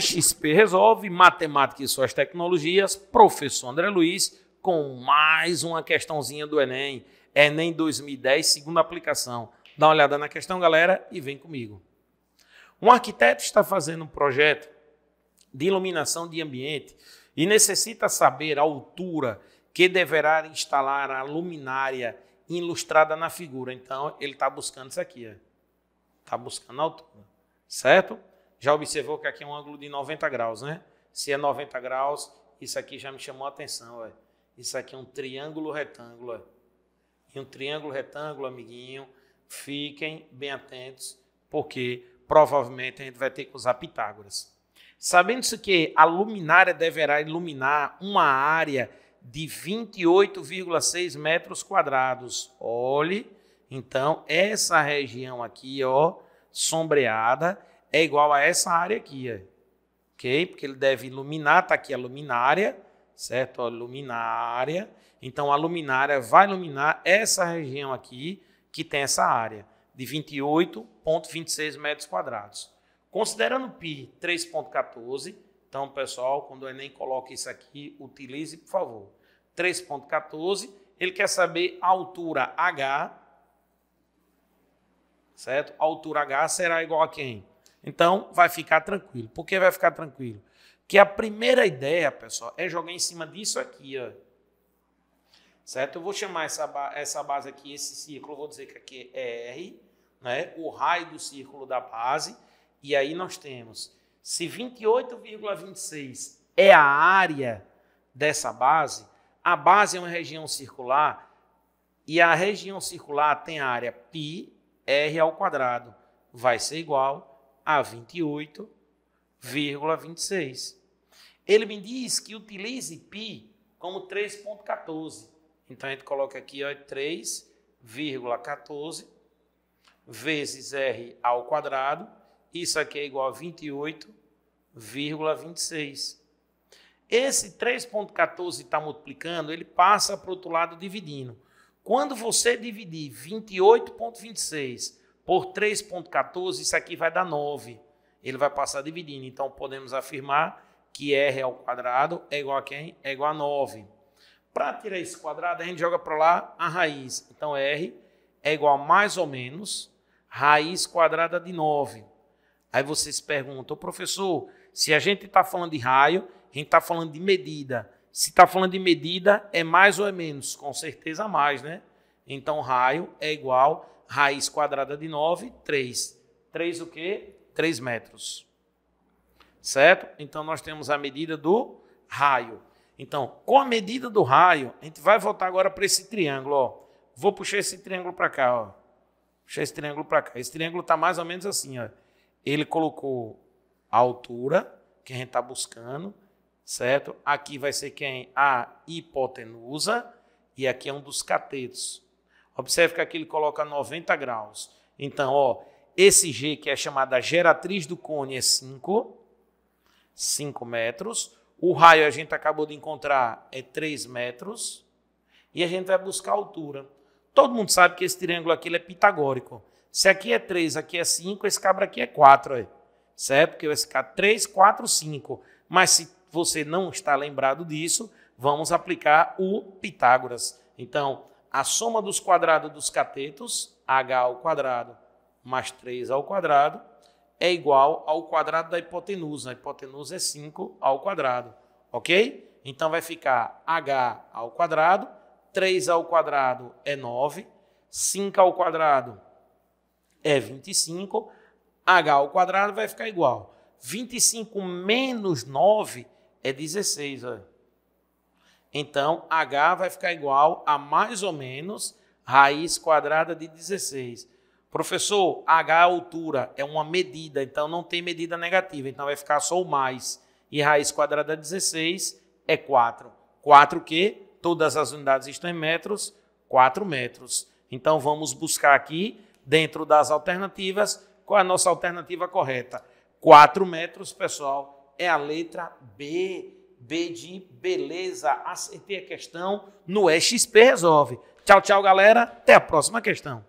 XP Resolve, Matemática e Suas Tecnologias, professor André Luiz, com mais uma questãozinha do Enem. Enem 2010, segunda aplicação. Dá uma olhada na questão, galera, e vem comigo. Um arquiteto está fazendo um projeto de iluminação de ambiente e necessita saber a altura que deverá instalar a luminária ilustrada na figura. Então, ele está buscando isso aqui. Está buscando a altura, certo? já observou que aqui é um ângulo de 90 graus, né? Se é 90 graus, isso aqui já me chamou a atenção, ué. Isso aqui é um triângulo retângulo, ué. E um triângulo retângulo, amiguinho, fiquem bem atentos, porque provavelmente a gente vai ter que usar Pitágoras. Sabendo-se que a luminária deverá iluminar uma área de 28,6 metros quadrados. Olhe, então, essa região aqui, ó, sombreada, é igual a essa área aqui, é. ok? Porque ele deve iluminar, está aqui a luminária, certo? A luminária. Então a luminária vai iluminar essa região aqui, que tem essa área, de 28,26 metros quadrados. Considerando π 3,14, então pessoal, quando o Enem coloca isso aqui, utilize por favor. 3,14, ele quer saber a altura H, certo? A altura H será igual a quem? Então, vai ficar tranquilo. Por que vai ficar tranquilo? Que a primeira ideia, pessoal, é jogar em cima disso aqui, ó. Certo? Eu vou chamar essa, ba essa base aqui, esse círculo, vou dizer que aqui é R, né? o raio do círculo da base. E aí nós temos, se 28,26 é a área dessa base, a base é uma região circular e a região circular tem a área πr ao quadrado, vai ser igual a 28,26. Ele me diz que utilize π como 3,14. Então a gente coloca aqui 3,14 é vezes R ao quadrado. Isso aqui é igual a 28,26. Esse 3,14 está multiplicando, ele passa para o outro lado dividindo. Quando você dividir 28,26 por 3,14, isso aqui vai dar 9. Ele vai passar dividindo. Então, podemos afirmar que R ao quadrado é igual a quem? É igual a 9. Para tirar esse quadrado, a gente joga para lá a raiz. Então, R é igual a mais ou menos raiz quadrada de 9. Aí vocês perguntam, professor, se a gente está falando de raio, a gente está falando de medida. Se está falando de medida, é mais ou é menos? Com certeza mais, né? Então, raio é igual Raiz quadrada de 9, 3. 3 o quê? 3 metros. Certo? Então nós temos a medida do raio. Então, com a medida do raio, a gente vai voltar agora para esse triângulo. Ó. Vou puxar esse triângulo para cá. Ó. Puxar esse triângulo para cá. Esse triângulo está mais ou menos assim. Ó. Ele colocou a altura que a gente está buscando, certo? Aqui vai ser quem? A hipotenusa. E aqui é um dos catetos. Observe que aqui ele coloca 90 graus. Então, ó, esse G que é chamada geratriz do cone é 5, 5 metros. O raio a gente acabou de encontrar é 3 metros. E a gente vai buscar a altura. Todo mundo sabe que esse triângulo aqui ele é pitagórico. Se aqui é 3, aqui é 5, esse cabra aqui é 4. É. certo? Porque vai ficar 3, 4, 5. Mas se você não está lembrado disso, vamos aplicar o Pitágoras. Então, a soma dos quadrados dos catetos, h ao quadrado mais 3 ao quadrado, é igual ao quadrado da hipotenusa. A hipotenusa é 5 ao quadrado, ok? Então vai ficar h ao quadrado, 3 ao quadrado é 9, 5 ao quadrado é 25, h ao quadrado vai ficar igual. 25 menos 9 é 16, olha. Então, H vai ficar igual a mais ou menos raiz quadrada de 16. Professor, H altura é uma medida, então não tem medida negativa, então vai ficar só o mais. E raiz quadrada de 16 é 4. 4 que? Todas as unidades estão em metros, 4 metros. Então vamos buscar aqui, dentro das alternativas, qual é a nossa alternativa correta? 4 metros, pessoal, é a letra B. B de beleza, acertei a questão, no EXP resolve. Tchau, tchau, galera. Até a próxima questão.